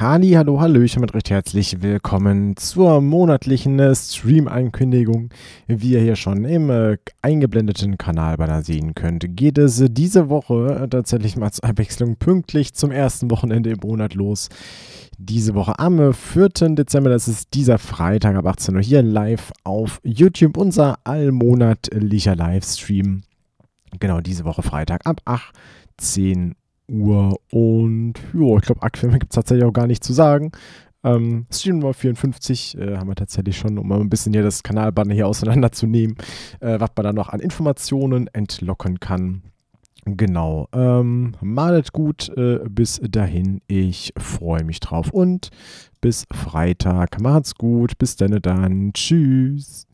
Halli, hallo, hallöchen und recht herzlich willkommen zur monatlichen äh, Stream-Ankündigung. Wie ihr hier schon im äh, eingeblendeten Kanal bei sehen könnt, geht es diese Woche äh, tatsächlich mal zur Abwechslung pünktlich zum ersten Wochenende im Monat los. Diese Woche am 4. Dezember, das ist dieser Freitag ab 18 Uhr hier live auf YouTube, unser allmonatlicher Livestream. Genau, diese Woche Freitag ab 18 Uhr. Uhr. Und jo, ich glaube, Aquaman gibt es tatsächlich auch gar nicht zu sagen. Ähm, Stream Nummer 54 äh, haben wir tatsächlich schon, um mal ein bisschen hier das Kanalbanner hier auseinanderzunehmen, äh, was man da noch an Informationen entlocken kann. Genau. Ähm, malet gut. Äh, bis dahin. Ich freue mich drauf. Und bis Freitag. Macht's gut. Bis dann. Tschüss.